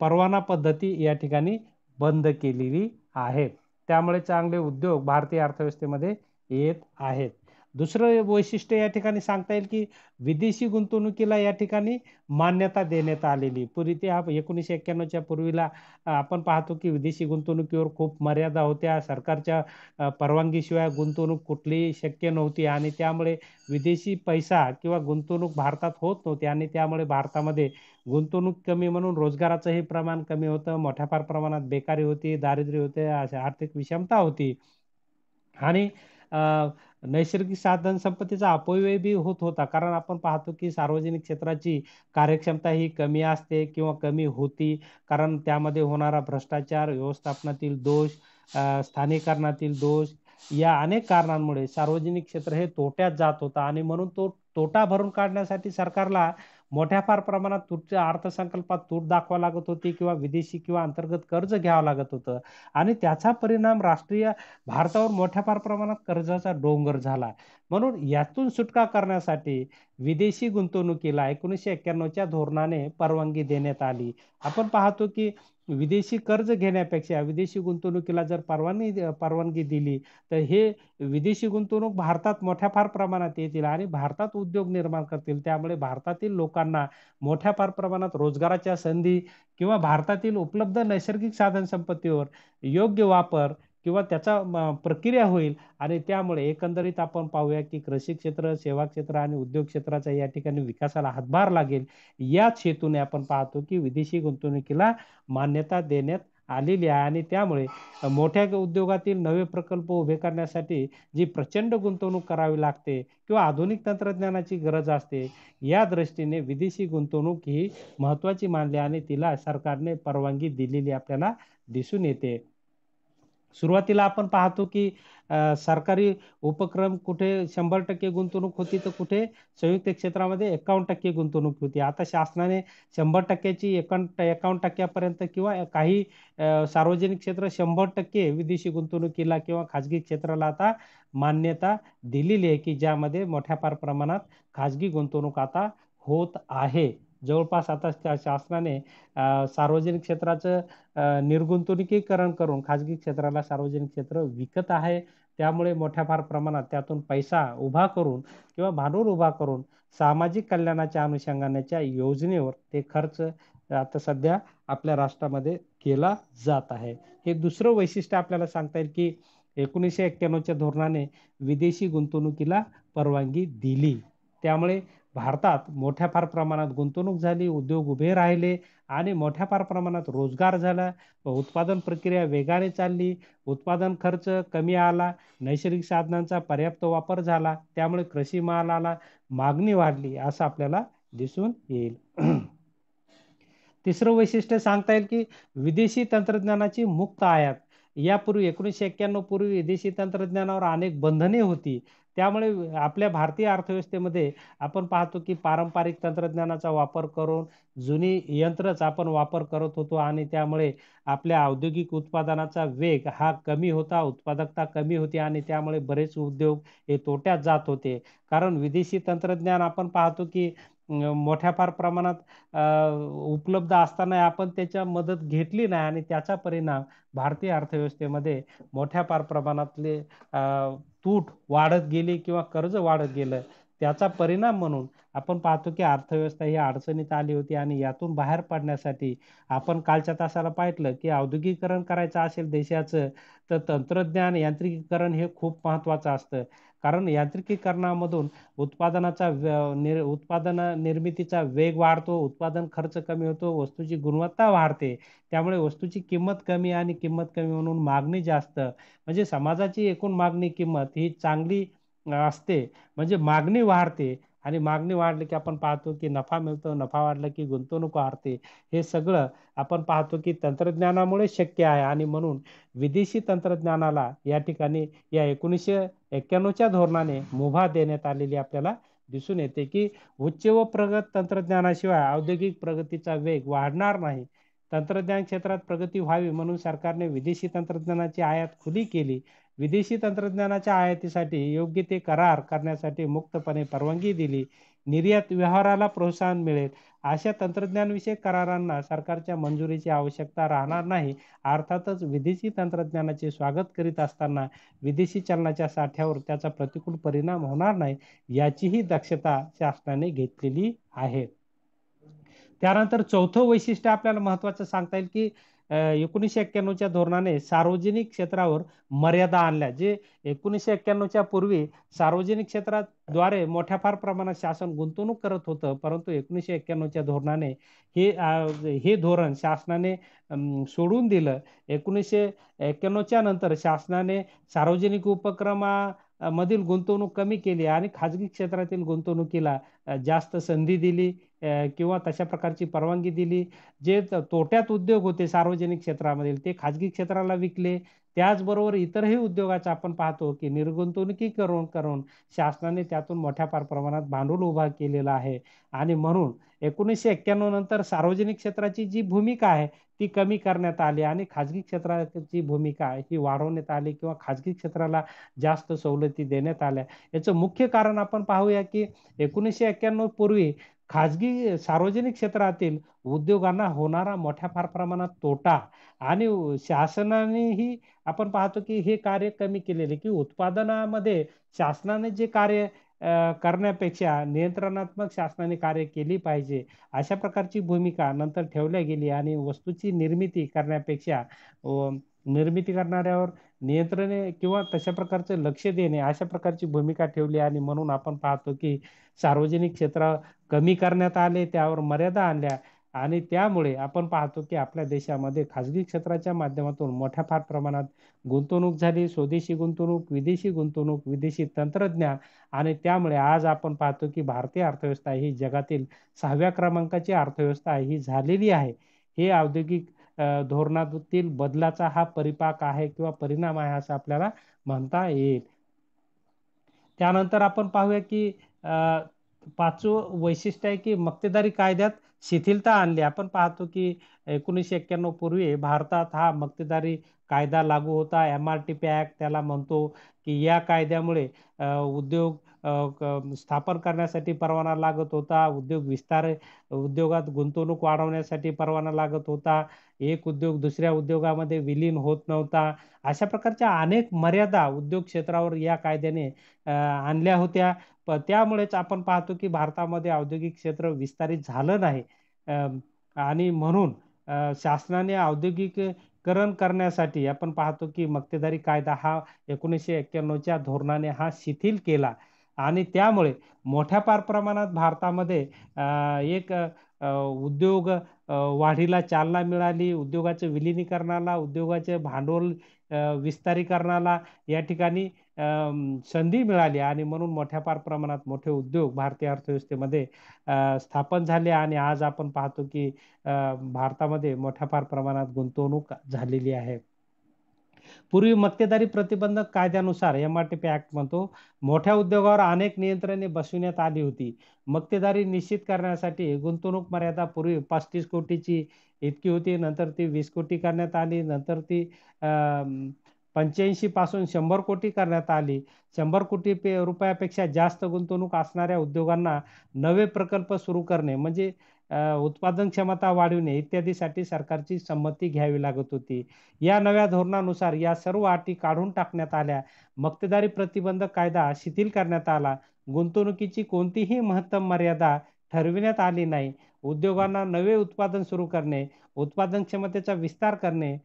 परवाना पद्धती या ठिकाणी बंद केलेली आहे त्यामुळे चांगले उद्योग भारतीय अर्थव्यवस्थेमध्ये येत आहेत दुसरं वैशिष्ट्य या ठिकाणी सांगता येईल की विदेशी गुंतवणुकीला या ठिकाणी मान्यता देण्यात आलेली पूर्वी ते हा एकोणीसशे एक्क्याण्णवच्या पूर्वीला आपण पाहतो की विदेशी गुंतवणुकीवर खूप मर्यादा होत्या सरकारच्या परवानगीशिवाय गुंतवणूक कुठलीही शक्य नव्हती आणि त्यामुळे विदेशी पैसा किंवा गुंतवणूक भारतात होत नव्हती आणि त्यामुळे भारतामध्ये गुंतवणूक कमी म्हणून रोजगाराचंही प्रमाण कमी होतं मोठ्या फार प्रमाणात बेकारी होती दारिद्र्य होते आर्थिक विषमता होती आणि नैसर्गिक साधन संपत्तीचा अपव्यय बी होत होता कारण आपण पाहतो की सार्वजनिक क्षेत्राची कार्यक्षमता ही कमी असते किंवा कमी होती कारण त्यामध्ये होणारा भ्रष्टाचार व्यवस्थापनातील दोष स्थानिकरणातील दोष या अनेक कारणांमुळे सार्वजनिक क्षेत्र हे तोट्यात जात होता आणि म्हणून तो तोटा भरून काढण्यासाठी सरकारला मोठ्या फार प्रमाणात तूटच्या अर्थसंकल्पात तूट दाखवा लागत होती किंवा विदेशी किंवा अंतर्गत कर्ज घ्यावं लागत होतं आणि त्याचा परिणाम राष्ट्रीय भारतावर मोठ्या फार प्रमाणात कर्जाचा डोंगर झाला म्हणून यातून सुटका करण्यासाठी विदेशी गुंतवणुकीला एकोणीसशे एक्क्याण्णवच्या धोरणाने परवानगी देण्यात आली आपण पाहतो की विदेशी कर्ज घेण्यापेक्षा विदेशी गुंतवणुकीला जर परवानगी परवानगी दिली तर हे विदेशी गुंतवणूक भारतात मोठ्या फार प्रमाणात येतील आणि भारतात उद्योग निर्माण करतील त्यामुळे भारतातील लोकांना मोठ्या फार प्रमाणात रोजगाराच्या संधी किंवा भारतातील उपलब्ध नैसर्गिक साधन संपत्तीवर योग्य वापर किंवा त्याचा प्रक्रिया होईल आणि त्यामुळे एकंदरीत आपण पाहूया की कृषी क्षेत्र सेवा क्षेत्र आणि उद्योग क्षेत्राचा या ठिकाणी विकासाला हातभार लागेल याच हेतूने आपण पाहतो की विदेशी गुंतवणुकीला मान्यता देण्यात आलेली आहे आणि त्यामुळे मोठ्या उद्योगातील नवे प्रकल्प उभे करण्यासाठी जी प्रचंड गुंतवणूक करावी लागते किंवा आधुनिक तंत्रज्ञानाची गरज असते या दृष्टीने विदेशी गुंतवणूक ही महत्त्वाची मानली आणि तिला सरकारने परवानगी दिलेली आपल्याला दिसून येते सुरुवातीला आपण पाहतो की सरकारी उपक्रम कुठे शंभर टक्के गुंतवणूक होती तर कुठे संयुक्त क्षेत्रामध्ये एकावन्न टक्के गुंतवणूक होती आता शासनाने शंभर टक्क्याची एकावन्न एकावन्न टक्क्यापर्यंत किंवा काही सार्वजनिक क्षेत्र शंभर टक्के विदेशी गुंतवणुकीला किंवा खाजगी क्षेत्राला आता मान्यता दिलेली आहे की ज्यामध्ये मोठ्या फार प्रमाणात खाजगी गुंतवणूक आता होत आहे जवळपास आता शा- शासनाने सार्वजनिक क्षेत्राचं अ, करून खाजगी क्षेत्राला सार्वजनिक क्षेत्र विकत आहे त्यामुळे मोठ्या फार प्रमाणात त्यातून पैसा उभा करून किंवा भांडवल उभा करून सामाजिक कल्याणाच्या अनुषंगानेच्या योजनेवर ते खर्च आता सध्या आपल्या राष्ट्रामध्ये केला जात आहे हे दुसरं वैशिष्ट्य आपल्याला सांगता येईल की एकोणीसशे एक्क्याण्णवच्या धोरणाने विदेशी गुंतवणुकीला परवानगी दिली त्यामुळे भारतात मोठ्या फार प्रमाणात गुंतवणूक झाली उद्योग उभे राहिले आणि मोठ्या फार प्रमाणात रोजगार झाला व उत्पादन प्रक्रिया वेगाने चालली उत्पादन खर्च कमी आला नैसर्गिक साधनांचा पर्याप्त वापर झाला त्यामुळे कृषी मालाला मागणी वाढली असं आपल्याला दिसून येईल तिसरं वैशिष्ट्य सांगता येईल की विदेशी तंत्रज्ञानाची मुक्त आयात यापूर्वी एकोणीसशे एक्क्याण्णव पूर्वी विदेशी तंत्रज्ञानावर अनेक बंधने होती त्यामुळे आपल्या भारतीय अर्थव्यवस्थेमध्ये आपण पाहतो की पारंपरिक तंत्रज्ञानाचा वापर करून जुनी यंत्रच आपण वापर करत होतो आणि त्यामुळे आपल्या औद्योगिक उत्पादनाचा वेग हा कमी होता उत्पादकता कमी होती आणि त्यामुळे बरेच उद्योग हे तोट्यात जात होते कारण विदेशी तंत्रज्ञान आपण पाहतो की मोठ्या फार प्रमाणात उपलब्ध असताना आपण त्याच्या मदत घेतली नाही आणि त्याचा परिणाम भारतीय अर्थव्यवस्थेमध्ये मोठ्या फार प्रमाणातले तूट वाढत गेली किंवा कर्ज वाढत गेलं त्याचा परिणाम म्हणून आपण पाहतो की अर्थव्यवस्था ही अडचणीत आली होती आणि यातून बाहेर पडण्यासाठी आपण कालच्या तासाला पाहिलं की औद्योगिकरण करायचं असेल देशाचं तर तंत्रज्ञान यांत्रिकीकरण हे खूप महत्वाचं असतं कारण यांत्रिकीकरणामधून उत्पादनाचा निर, उत्पादन निर्मितीचा वेग वाढतो उत्पादन खर्च कमी होतो वस्तूची गुणवत्ता वाढते त्यामुळे वस्तूची किंमत कमी आणि किंमत कमी म्हणून मागणी जास्त म्हणजे समाजाची एकूण मागणी किंमत ही चांगली असते म्हणजे मागणी वाढते आणि मागणी वाढली की आपण पाहतो की नफा मिळतो नफा वाढला की गुंतवणूक वाढते हे सगळं आपण पाहतो की तंत्रज्ञानामुळे शक्य आहे आणि म्हणून विदेशी तंत्रज्ञानाला या ठिकाणी या एकोणीसशे एक्क्याण्णवच्या धोरणाने मुभा देण्यात आलेली आपल्याला दिसून येते की उच्च व प्रगत तंत्रज्ञानाशिवाय औद्योगिक प्रगतीचा वेग वाढणार नाही तंत्रज्ञान क्षेत्रात प्रगती व्हावी म्हणून सरकारने विदेशी तंत्रज्ञानाची आयात खुली केली विदेशी तंत्रज्ञानाच्या आयातीसाठी योग्य ते करार करण्यासाठी मुक्तपणे परवानगी दिली निर्यात व्यवहाराला प्रोत्साहन मिळेल अशा तंत्रज्ञानविषयक करारांना सरकारच्या मंजुरीची आवश्यकता राहणार नाही अर्थातच विदेशी तंत्रज्ञानाचे स्वागत करीत असताना विदेशी चलनाच्या साठ्यावर त्याचा प्रतिकूल परिणाम होणार नाही याचीही दक्षता शासनाने घेतलेली आहे त्यानंतर चौथं वैशिष्ट्य आपल्याला महत्वाचं सांगता येईल की एकोणीसशे एक्क्याण्णवच्या धोरणाने सार्वजनिक क्षेत्रावर मर्यादा आणल्या जे एकोणीसशे एक्क्याण्णवच्या पूर्वी सार्वजनिक क्षेत्राद्वारे मोठ्या फार प्रमाणात शासन गुंतवणूक करत होतं परंतु एकोणीसशे एक्क्याण्णवच्या धोरणाने हे हे धोरण शासनाने सोडून दिलं एकोणीसशे एक्क्याण्णवच्या नंतर शासनाने सार्वजनिक उपक्रमा मधील गुंतवणूक कमी केली आणि खाजगी क्षेत्रातील गुंतवणुकीला जास्त संधी दिली किंवा तशा प्रकारची परवानगी दिली जे तोट्यात उद्योग होते सार्वजनिक क्षेत्रामधील ते खाजगी क्षेत्राला विकले त्याचबरोबर इतरही उद्योगाचा आपण पाहतो की निर्गुंतवणुकी करून करून शासनाने त्यातून मोठ्या प्रमाणात भांडवल उभा केलेला आहे आणि म्हणून एकोणीसशे एक्क्याण्णव नंतर सार्वजनिक क्षेत्राची जी भूमिका आहे ती कमी करण्यात आली आणि खाजगी क्षेत्राची भूमिका आहे ही वाढवण्यात आली किंवा खाजगी क्षेत्राला जास्त सवलती देण्यात आल्या याचं मुख्य कारण आपण पाहूया की एकोणीसशे एक्क्याण्णव पूर्वी खाजगी सार्वजनिक क्षेत्रातील उद्योगांना होणारा मोठ्या फार प्रमाणात तोटा आणि शासनानेही आपण पाहतो की हे कार्य कमी केलेले की उत्पादनामध्ये शासनाने जे कार्य करण्यापेक्षा नियंत्रणात्मक शासनाने कार्य केली पाहिजे अशा प्रकारची भूमिका नंतर ठेवल्या गेली आणि वस्तूची निर्मिती करण्यापेक्षा निर्मिती करणाऱ्यावर नियंत्रणे किंवा तशा प्रकारचे लक्ष देणे अशा प्रकारची भूमिका ठेवली आणि म्हणून आपण पाहतो की सार्वजनिक क्षेत्र कमी करण्यात आले त्यावर मर्यादा आणल्या आणि त्यामुळे आपण पाहतो की आपल्या देशामध्ये खाजगी क्षेत्राच्या माध्यमातून मोठ्या फार प्रमाणात गुंतवणूक झाली स्वदेशी गुंतवणूक विदेशी गुंतवणूक विदेशी तंत्रज्ञान आणि त्यामुळे आज आपण पाहतो की भारतीय अर्थव्यवस्था ही जगातील सहाव्या क्रमांकाची अर्थव्यवस्था ही झालेली आहे हे औद्योगिक धोरणातील बदलाचा हा परिपाक आहे किंवा परिणाम आहे असं आपल्याला म्हणता येईल त्यानंतर आपण पाहूया की पाचवं वैशिष्ट्य आहे की मक्तेदारी कायद्यात शिथिलता आणली आपण पाहतो की एकोणीसशे एक्क्याण्णव पूर्वी भारतात हा मक्तेदारी कायदा लागू होता एम आर टी पॅक त्याला म्हणतो की या कायद्यामुळे उद्योग स्थापन करण्यासाठी परवाना लागत होता उद्योग विस्तार उद्योगात गुंतवणूक वाढवण्यासाठी परवाना लागत होता एक उद्योग दुसऱ्या उद्योगामध्ये विलीन होत नव्हता अशा प्रकारच्या अनेक मर्यादा उद्योग क्षेत्रावर या कायद्याने आणल्या होत्या त्यामुळेच आपण पाहतो की भारतामध्ये औद्योगिक क्षेत्र विस्तारित झालं नाही आणि म्हणून शासनाने औद्योगिक करण करण्यासाठी आपण पाहतो की मक्तेदारी कायदा हा एकोणीसशे एक्क्याण्णवच्या धोरणाने हा शिथिल केला आणि त्यामुळे मोठ्या फार प्रमाणात भारतामध्ये एक उद्योग वाढीला चालना मिळाली उद्योगाचे विलिनीकरणाला उद्योगाचे भांडवल विस्तारीकरणाला या ठिकाणी संधी मिळाली आणि म्हणून मोठ्या फार प्रमाणात मोठे उद्योग भारतीय अर्थव्यवस्थेमध्ये स्थापन झाले आणि आज आपण पाहतो की भारतामध्ये मोठ्या फार प्रमाणात गुंतवणूक झालेली आहे पूर्वी मक्तेदारी प्रतिबंधक कायद्यानुसार M R T P act म्हणतो मोठ्या उद्योगावर अनेक नियंत्रणे बसविण्यात आली होती मक्तेदारी निश्चित करण्यासाठी गुंतवणूक मर्यादा पूर्वी पस्तीस कोटीची इतकी होती नंतर ती वीस कोटी करण्यात आली नंतर ती पंच्याऐंशी पासून शंभर कोटी करण्यात आली शंभर कोटी रुपयापेक्षा जास्त गुंतवणूक असणाऱ्या उद्योगांना नवे प्रकल्प सुरू करणे म्हणजे उत्पादन क्षमता वाढविणे इत्यादीसाठी सरकारची संमती घ्यावी लागत होती या नव्या धोरणानुसार या सर्व अटी काढून टाकण्यात आल्या मक्तेदारी प्रतिबंध कायदा शिथिल करण्यात आला गुंतवणुकीची कोणतीही महत्तम मर्यादा ठरविण्यात आली नाही उद्योगांना नवे उत्पादन सुरू करणे उत्पादन क्षमतेचा विस्तार करणे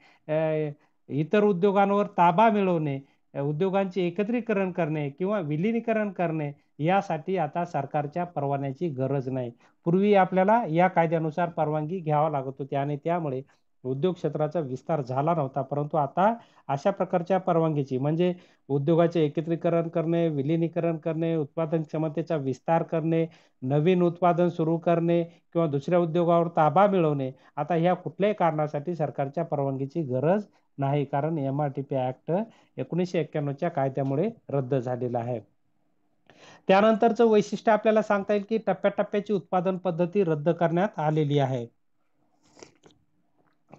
इतर उद्योगांवर ताबा मिळवणे उद्योगांचे एकत्रीकरण करणे किंवा विलीनीकरण करणे यासाठी आता सरकारच्या परवान्याची गरज नाही पूर्वी आपल्याला या कायद्यानुसार परवानगी घ्यावा लागत होती आणि त्यामुळे उद्योग क्षेत्राचा विस्तार झाला नव्हता परंतु आता अशा प्रकारच्या परवानगीची म्हणजे उद्योगाचे एकत्रीकरण करणे विलीनीकरण करणे उत्पादन क्षमतेचा विस्तार करणे नवीन उत्पादन सुरू करणे किंवा दुसऱ्या उद्योगावर ताबा मिळवणे आता ह्या कुठल्याही कारणासाठी सरकारच्या परवानगीची गरज नाही कारण M R T P act एकोणीसशे एक्क्याण्णवच्या कायद्यामुळे रद्द झालेला आहे त्यानंतरचं वैशिष्ट्य आपल्याला सांगता येईल की टप्प्याटप्प्याची उत्पादन पद्धती रद्द करण्यात आलेली आहे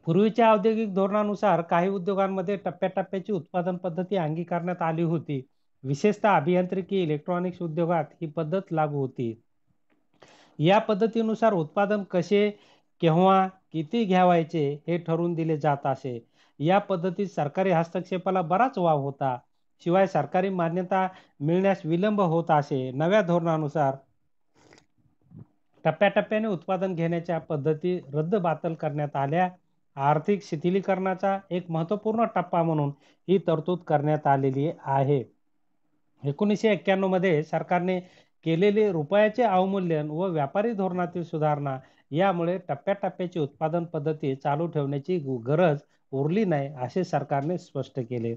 पूर्वीच्या औद्योगिक धोरणानुसार काही उद्योगांमध्ये टप्प्याटप्प्याची उत्पादन पद्धती अंगीकारण्यात आली होती विशेषतः अभियांत्रिकी इलेक्ट्रॉनिक्स उद्योगात ही पद्धत लागू होती या पद्धतीनुसार उत्पादन कसे केव्हा किती घ्यावायचे हे ठरवून दिले जात असे या पद्धतीत सरकारी हस्तक्षेपाला बराच वाव होता शिवाय सरकारी मान्यता मिळण्यास विलंब होत असे नव्या धोरणानुसार टप्प्याटप्प्याने उत्पादन घेण्याच्या पद्धती रद्दबातल करण्यात आल्या आर्थिक शिथिलीकरणाचा एक महत्वपूर्ण टप्पा म्हणून ही तरतूद करण्यात आलेली आहे एकोणीसशे एक्क्याण्णव मध्ये सरकारने केलेले रुपयाचे अवमूल्यन व व्यापारी धोरणातील सुधारणा यामुळे टप्प्याटप्प्याची उत्पादन पद्धती चालू ठेवण्याची गरज उरली नाही असे सरकारने स्पष्ट केले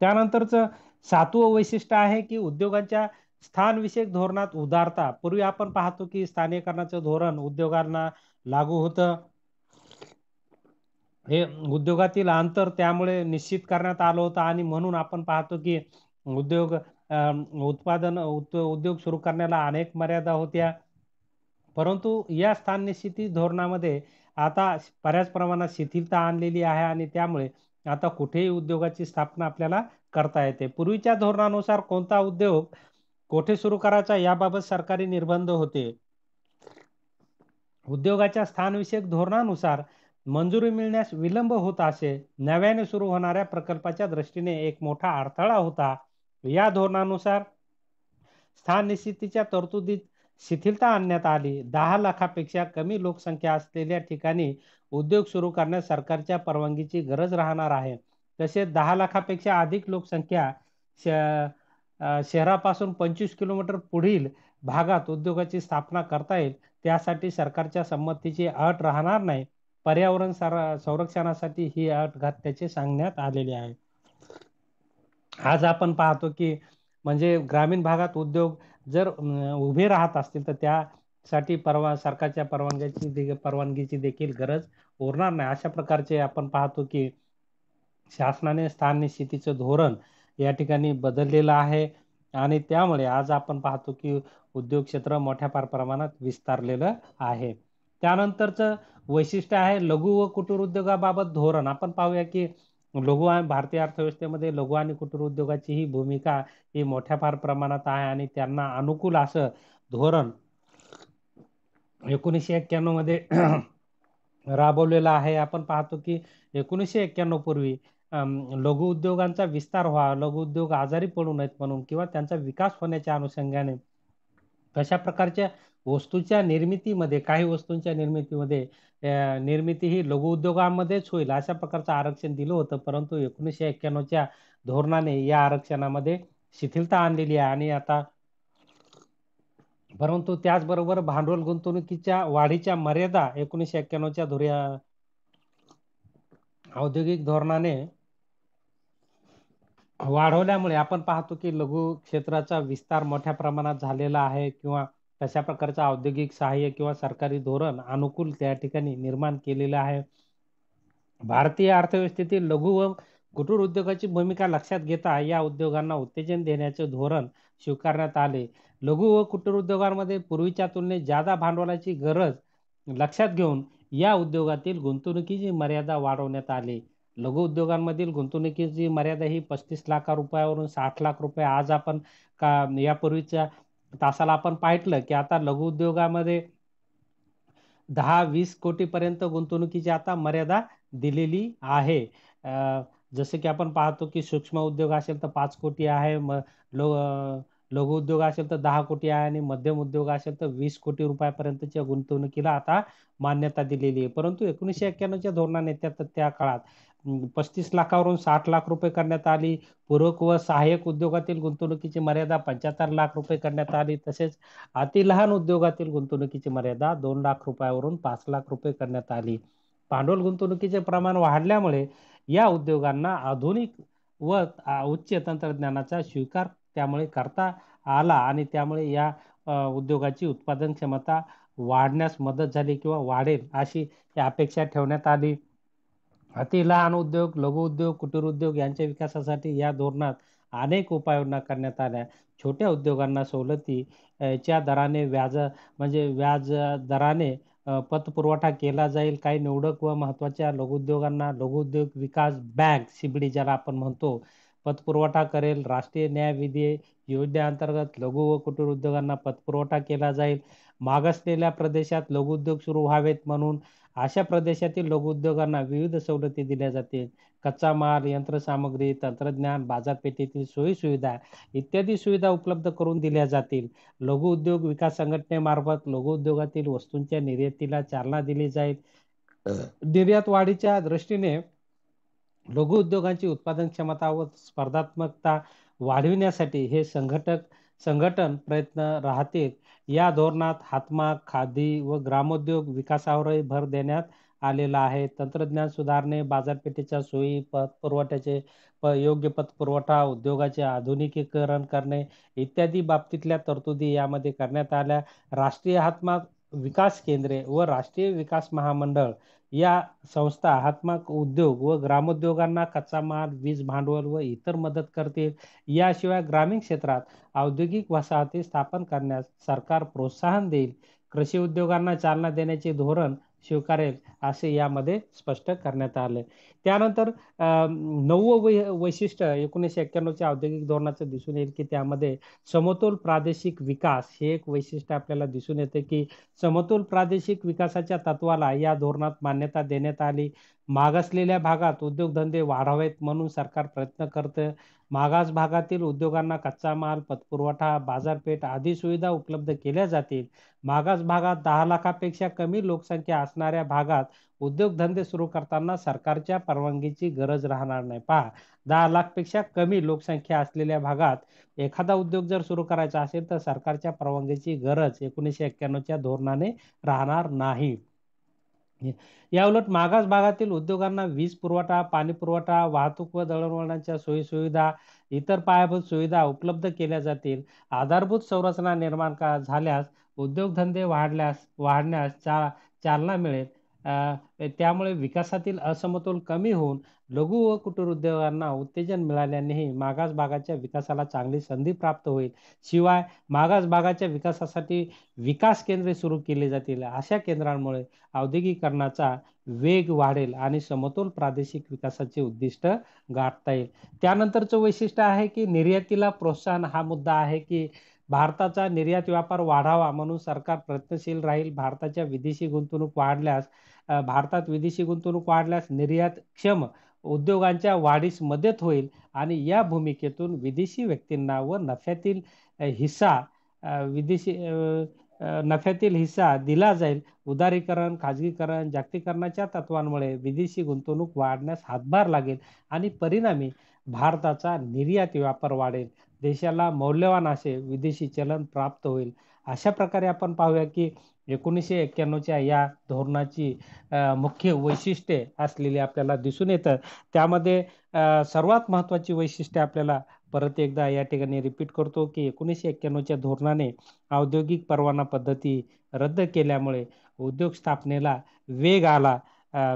त्यानंतरच सातवं वैशिष्ट्य आहे की उद्योगांच्या स्थानविषयक धोरणात उदारता पूर्वी आपण पाहतो की स्थानिकरणाचं धोरण उद्योगांना लागू होतं हे उद्योगातील अंतर त्यामुळे निश्चित करण्यात आलं होतं आणि म्हणून आपण पाहतो की उद्योग उत्पादन उद्योग सुरू करण्याला अनेक मर्यादा होत्या परंतु या स्थान निश्चिती धोरणामध्ये आता बऱ्याच प्रमाणात शिथिलता आणलेली आहे आणि त्यामुळे आता कुठेही उद्योगाची स्थापना आपल्याला करता येते पूर्वीच्या धोरणानुसार कोणता उद्योग कोठे सुरू करायचा याबाबत सरकारी निर्बंध होते उद्योगाच्या स्थानविषयक धोरणानुसार मंजुरी मिळण्यास विलंब होत असे नव्याने सुरू होणाऱ्या प्रकल्पाच्या दृष्टीने एक मोठा अडथळा होता या धोरणानुसार स्थान निश्चितीच्या तरतुदीत शिथिलता आणण्यात आली दहा लाखापेक्षा कमी लोकसंख्या असलेल्या ठिकाणी उद्योग सुरू करण्यास सरकारच्या परवानगीची गरज राहणार आहे तसेच दहा लाखापेक्षा अधिक लोकसंख्या शहरापासून पंचवीस किलोमीटर पुढील भागात उद्योगाची स्थापना करता येईल त्यासाठी सरकारच्या संमतीची अट राहणार नाही पर्यावरण संरक्षणासाठी ही अट घातल्याचे सांगण्यात आलेले आहे आज आपण पाहतो की म्हणजे ग्रामीण भागात उद्योग जर उभे राहत असतील तर त्यासाठी परवा सरकारच्या परवानग्याची परवानगीची देखील गरज उरणार नाही अशा प्रकारचे आपण पाहतो की शासनाने स्थान निश्चितीचं धोरण या ठिकाणी बदललेलं आहे आणि त्यामुळे आज आपण पाहतो की उद्योग क्षेत्र मोठ्या फार प्रमाणात विस्तारलेलं आहे त्यानंतरचं वैशिष्ट्य आहे लघु व कुटीर उद्योगाबाबत धोरण आपण पाहूया की लघु आणि भारतीय अर्थव्यवस्थेमध्ये लघु आणि कुटीर उद्योगाची ही भूमिका ही मोठ्या फार प्रमाणात आहे आणि त्यांना अनुकूल असं धोरण एकोणीसशे एक्क्याण्णव मध्ये राबवलेलं आहे आपण पाहतो की एकोणीसशे एक्क्याण्णव पूर्वी लघु उद्योगांचा विस्तार व्हा लघु उद्योग आजारी पडू नयेत म्हणून किंवा त्यांचा विकास होण्याच्या अनुषंगाने कशा प्रकारच्या वस्तूच्या निर्मितीमध्ये काही वस्तूंच्या निर्मितीमध्ये निर्मिती ही लघुउद्योगामध्येच होईल अशा प्रकारचं आरक्षण दिलं होतं परंतु एकोणीसशे एक्क्याण्णवच्या धोरणाने या आरक्षणामध्ये शिथिलता आणलेली आहे आणि आता परंतु त्याचबरोबर भांडवल गुंतवणुकीच्या वाढीच्या मर्यादा एकोणीसशे एक्क्याण्णवच्या धोर्या औद्योगिक धोरणाने वाढवल्यामुळे आपण पाहतो की लघु क्षेत्राचा विस्तार मोठ्या प्रमाणात झालेला आहे किंवा कशा प्रकारचं औद्योगिक सहाय्य किंवा सरकारी धोरण अनुकूल त्या ठिकाणी निर्माण केलेलं आहे भारतीय अर्थव्यवस्थेतील लघु व कुटुर उद्योगाची भूमिका लक्षात घेता या उद्योगांना उत्तेजन देण्याचे धोरण स्वीकारण्यात आले लघु व कुटुर उद्योगांमध्ये पूर्वीच्या तुलनेत जादा भांडवलाची गरज लक्षात घेऊन या उद्योगातील गुंतवणुकीची मर्यादा वाढवण्यात आली लघु उद्योगांमधील गुंतवणुकीची मर्यादा ही पस्तीस लाख रुपयावरून साठ लाख रुपये आज आपण का यापूर्वीच्या तासाला आपण पाहिलं की आता लघुउद्योगामध्ये दहा वीस पर्यंत गुंतवणुकीची आता मर्यादा दिलेली आहे जसं की आपण पाहतो की सूक्ष्म उद्योग असेल तर पाच कोटी आहे म लघु उद्योग असेल तर दहा कोटी आहे आणि मध्यम उद्योग असेल तर वीस कोटी रुपयापर्यंतच्या गुंतवणुकीला आता मान्यता दिलेली आहे परंतु एकोणीसशे एक्क्याण्णवच्या धोरणाने त्या काळात पस्तीस लाखावरून साठ लाख रुपये करण्यात आली पूरक व सहाय्यक उद्योगातील गुंतवणुकीची मर्यादा पंच्याहत्तर लाख रुपये करण्यात आली तसेच अति लहान उद्योगातील गुंतवणुकीची मर्यादा दोन लाख रुपयावरून पाच लाख रुपये करण्यात आली भांडवल गुंतवणुकीचे प्रमाण वाढल्यामुळे या उद्योगांना आधुनिक व उच्च तंत्रज्ञानाचा स्वीकार त्यामुळे करता आला आणि त्यामुळे या उद्योगाची उत्पादन क्षमता वाढण्यास मदत झाली किंवा वाढेल अशी अपेक्षा ठेवण्यात आली अति लहान उद्योग लघु उद्योग कुटीर उद्योग यांच्या विकासासाठी या धोरणात अनेक उपाययोजना करण्यात आल्या छोट्या उद्योगांना सवलतीच्या दराने व्याज म्हणजे व्याज दराने पतपुरवठा केला जाईल काही निवडक व महत्वाच्या लघुउद्योगांना लघुउद्योग विकास बँक सीबीडी ज्याला आपण म्हणतो पतपुरवठा करेल राष्ट्रीय न्याय विधी योजनेअंतर्गत लघु व कुटीर उद्योगांना पतपुरवठा केला जाईल मागासलेल्या प्रदेशात लघुउद्योग सुरू व्हावेत म्हणून अशा प्रदेशातील लघुउद्योगांना विविध सवलती दिल्या जातील कच्चा माल यंत्रसामग्री तंत्रज्ञान बाजारपेठेतील सोयीसुविधा इत्यादी सुविधा उपलब्ध करून दिल्या जातील लघुउद्योग विकास संघटनेमार्फत लघुउद्योगातील वस्तूंच्या निर्यातीला चालना दिली जाईल निर्यात वाढीच्या दृष्टीने लघुउद्योगांची उत्पादन क्षमता व स्पर्धात्मकता वाढविण्यासाठी हे संघटक संघटन प्रयत्न राहतील या धोरणात हातमाग खादी व ग्रामोद्योग विकासावरही भर देण्यात आलेला आहे तंत्रज्ञान सुधारणे बाजारपेठेच्या सोयी पुरवठ्याचे योग्य पुरवठा उद्योगाचे आधुनिकीकरण करणे इत्यादी बाबतीतल्या तरतुदी यामध्ये करण्यात आल्या राष्ट्रीय हातमाग विकास केंद्रे व राष्ट्रीय विकास महामंडळ या संस्था हातमाग उद्योग व ग्रामोद्योगांना कच्चा माल वीज भांडवल व इतर मदत करतील याशिवाय ग्रामीण क्षेत्रात औद्योगिक वसाहती स्थापन करण्यास सरकार प्रोत्साहन देईल कृषी उद्योगांना चालना देण्याचे धोरण स्वीकारेल असे यामध्ये स्पष्ट करण्यात आले त्यानंतर नववं वै वैशिष्ट्य एकोणीसशे एक्क्याण्णवच्या औद्योगिक धोरणाचं दिसून येईल की त्यामध्ये समतोल प्रादेशिक विकास हे एक वैशिष्ट्य आपल्याला दिसून येते की समतोल प्रादेशिक विकासाच्या तत्वाला या धोरणात मान्यता देण्यात आली मागासलेल्या भागात उद्योगधंदे वाढावेत म्हणून सरकार प्रयत्न करतं मागास भागातील उद्योगांना कच्चा माल पतपुरवठा बाजारपेठ आदी सुविधा उपलब्ध केल्या जातील मागास भागात दहा लाखापेक्षा कमी लोकसंख्या असणाऱ्या भागात उद्योगधंदे सुरू करताना सरकारच्या परवानगीची गरज राहणार नाही पहा दहा लाख पेक्षा कमी लोकसंख्या असलेल्या भागात एखादा उद्योग जर सुरू करायचा असेल तर सरकारच्या परवानगीची गरज एकोणीसशे एक्क्याण्णवच्या धोरणाने राहणार नाही या उलट मागास भागातील उद्योगांना वीज पुरवठा पाणी पुरवठा वाहतूक व दळणवळणाच्या सोयी सुविधा इतर पायाभूत सुविधा उपलब्ध केल्या जातील आधारभूत संरचना निर्माण झाल्यास उद्योगधंदे वाढल्यास वाढण्यास चा चालना मिळेल त्यामुळे विकासातील असमतोल कमी होऊन लघु व कुटीर उद्योगांना उत्तेजन मिळाल्यानेही मागास भागाच्या विकासाला चांगली संधी प्राप्त होईल शिवाय मागास भागाच्या विकासासाठी विकास केंद्रे सुरू केली जातील अशा केंद्रांमुळे औद्योगिकरणाचा वेग वाढेल आणि समतोल प्रादेशिक विकासाचे उद्दिष्ट गाठता येईल त्यानंतरचं वैशिष्ट्य आहे की निर्यातीला प्रोत्साहन हा मुद्दा आहे की भारताचा निर्यात व्यापार वाढावा म्हणून सरकार प्रयत्नशील राहील भारताच्या विदेशी गुंतवणूक वाढल्यास भारतात विदेशी गुंतवणूक वाढल्यास निर्यातक्षम उद्योगांच्या वाढीस मदत होईल आणि या भूमिकेतून विदेशी व्यक्तींना व नफ्यातील हिस्सा विदेशी नफ्यातील हिस्सा दिला जाईल उदारीकरण खाजगीकरण जागतिकरणाच्या तत्वांमुळे विदेशी गुंतवणूक वाढण्यास हातभार लागेल आणि परिणामी भारताचा निर्यात व्यापार वाढेल देशाला मौल्यवान असे विदेशी चलन प्राप्त होईल अशा प्रकारे आपण पाहूया की एकोणीसशे एक्क्याण्णवच्या या धोरणाची मुख्य वैशिष्ट्ये असलेली आपल्याला दिसून येतं त्यामध्ये सर्वात महत्त्वाची वैशिष्ट्ये आपल्याला परत एकदा या ठिकाणी रिपीट करतो की एकोणीसशे एक्क्याण्णवच्या धोरणाने औद्योगिक परवाना पद्धती रद्द केल्यामुळे उद्योग स्थापनेला वेग आला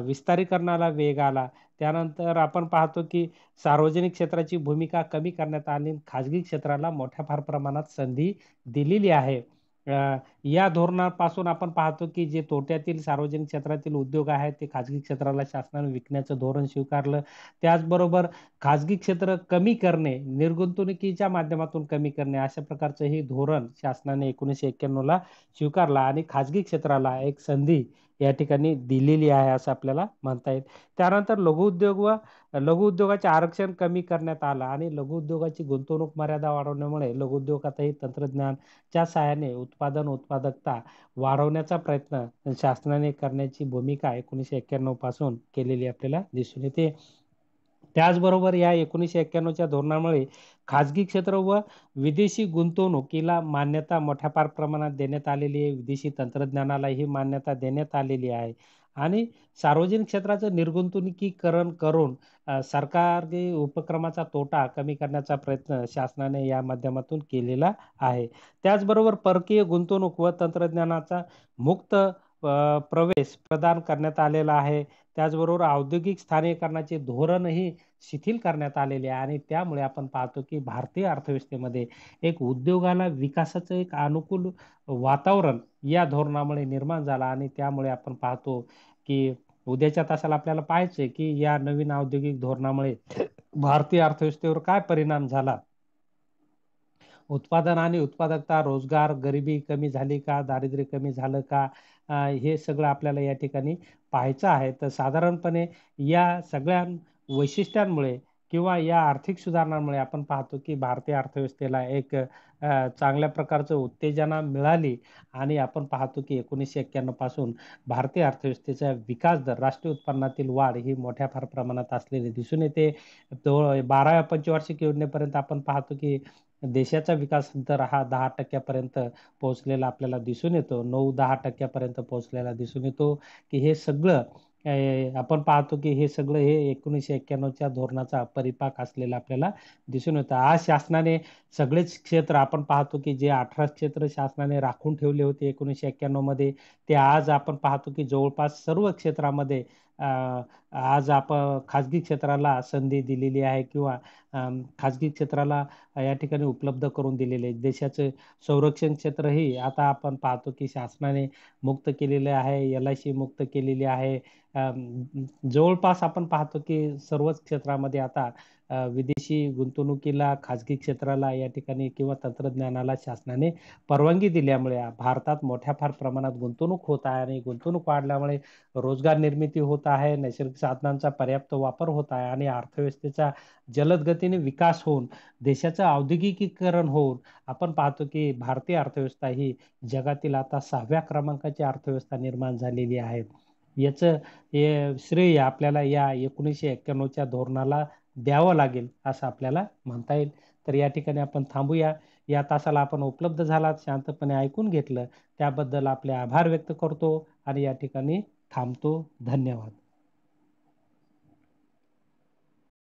विस्तारीकरणाला वेग आला त्यानंतर आपण पाहतो की सार्वजनिक क्षेत्राची भूमिका कमी करण्यात आणि खाजगी क्षेत्राला मोठ्या फार प्रमाणात संधी दिलेली आहे या धोरणापासून आपण पाहतो की जे तोट्यातील सार्वजनिक क्षेत्रातील उद्योग आहेत ते खाजगी क्षेत्राला शासनाने विकण्याचं धोरण स्वीकारलं त्याचबरोबर खाजगी क्षेत्र कमी करणे निर्गुंतवणुकीच्या माध्यमातून कमी करणे अशा प्रकारचं हे धोरण शासनाने एकोणीसशे एक्क्याण्णव ला स्वीकारला आणि खाजगी क्षेत्राला एक संधी या ठिकाणी दिलेली आहे असं आपल्याला म्हणता येईल त्यानंतर लघुउद्योग व लघुउद्योगाचे आरक्षण कमी करण्यात आलं आणि लघुउद्योगाची गुंतवणूक मर्यादा वाढवण्यामुळे लघुउद्योगातही तंत्रज्ञानच्या सहाय्याने उत्पादन उत्पादकता वाढवण्याचा प्रयत्न शासनाने करण्याची भूमिका एकोणीसशे एक्क्याण्णव पासून केलेली आपल्याला दिसून येते त्याचबरोबर या एकोणीसशे एक्क्याण्णवच्या धोरणामुळे खाजगी क्षेत्र व विदेशी गुंतवणुकीला मान्यता मोठ्या फार प्रमाणात देण्यात आलेली आहे विदेशी तंत्रज्ञानाला ही मान्यता देण्यात आलेली आहे आणि सार्वजनिक क्षेत्राचं निर्गुंतवणुकीकरण करून सरकार उपक्रमाचा तोटा कमी करण्याचा प्रयत्न शासनाने या माध्यमातून केलेला आहे त्याचबरोबर परकीय गुंतवणूक व तंत्रज्ञानाचा मुक्त प्रवेश प्रदान करण्यात आलेला आहे त्याचबरोबर औद्योगिक स्थानिकरणाचे धोरणही शिथिल करण्यात आलेले आहे आणि त्यामुळे आपण पाहतो की भारतीय अर्थव्यवस्थेमध्ये एक उद्योगाला विकासाचं एक अनुकूल वातावरण या धोरणामुळे निर्माण झाला आणि त्यामुळे आपण पाहतो की उद्याच्या तासाला आपल्याला पाहायचे की या नवीन औद्योगिक धोरणामुळे भारतीय अर्थव्यवस्थेवर काय परिणाम झाला उत्पादन आणि उत्पादकता रोजगार गरिबी कमी झाली का दारिद्र्य कमी झालं का हे सगळं आपल्याला या ठिकाणी पाहायचं आहे. तर साधारणपणे या सगळ्या वैशिष्ट्यांमुळे किंवा या आर्थिक सुधारणांमुळे आपण पाहतो की भारतीय अर्थव्यवस्थेला एक चांगल्या प्रकारचं उत्तेजना मिळाली आणि आपण पाहतो की 1991 पासून भारतीय अर्थव्यवस्थेचा विकास दर राष्ट्रीय उत्पन्नातील वाढ ही मोठ्या फार प्रमाणात असलेली दिसून येते. तो बाराव्या पंचवार्षिक योजनेपर्यंत आपण पाहतो की देशाचा विकास दर हा दहा टक्क्यापर्यंत पोहोचलेला आपल्याला दिसून येतो नऊ दहा टक्क्यापर्यंत पोहोचलेला दिसून येतो की हे सगळं आपण पाहतो की हे सगळं हे एकोणीसशे एक्क्याण्णवच्या धोरणाचा परिपाक असलेला आपल्याला दिसून येतं आज शासनाने सगळेच क्षेत्र आपण पाहतो की जे अठरा क्षेत्र शासनाने राखून ठेवले होते एकोणीसशे एक्क्याण्णवमध्ये ते आज आपण पाहतो की जवळपास सर्व क्षेत्रामध्ये आज आप खाजगी क्षेत्राला संधी दिलेली आहे किंवा खाजगी क्षेत्राला या ठिकाणी उपलब्ध करून दिलेले आहे देशाचे संरक्षण क्षेत्रही आता आपण पाहतो की शासनाने मुक्त केलेले आहे एल आय सी मुक्त केलेली आहे जवळपास आपण पाहतो की सर्वच क्षेत्रामध्ये आता विदेशी गुंतवणुकीला खाजगी क्षेत्राला या ठिकाणी किंवा तंत्रज्ञानाला शासनाने परवानगी दिल्यामुळे भारतात मोठ्या फार प्रमाणात गुंतवणूक होत आहे आणि गुंतवणूक वाढल्यामुळे रोजगार निर्मिती होत आहे नैसर्गिक साधनांचा पर्याप्त वापर होत आहे आणि अर्थव्यवस्थेचा जलद गतीने विकास होऊन देशाचं औद्योगिकीकरण होऊन आपण पाहतो की भारतीय अर्थव्यवस्था ही जगातील आता सहाव्या क्रमांकाची अर्थव्यवस्था निर्माण झालेली आहे याचं श्रेय आपल्याला या एकोणीसशे एक्क्याण्णवच्या धोरणाला द्यावं लागेल असं आपल्याला म्हणता येईल तर या ठिकाणी आपण थांबूया या तासाला आपण उपलब्ध झालात शांतपणे ऐकून घेतलं त्याबद्दल आपले आभार व्यक्त करतो आणि या ठिकाणी थांबतो धन्यवाद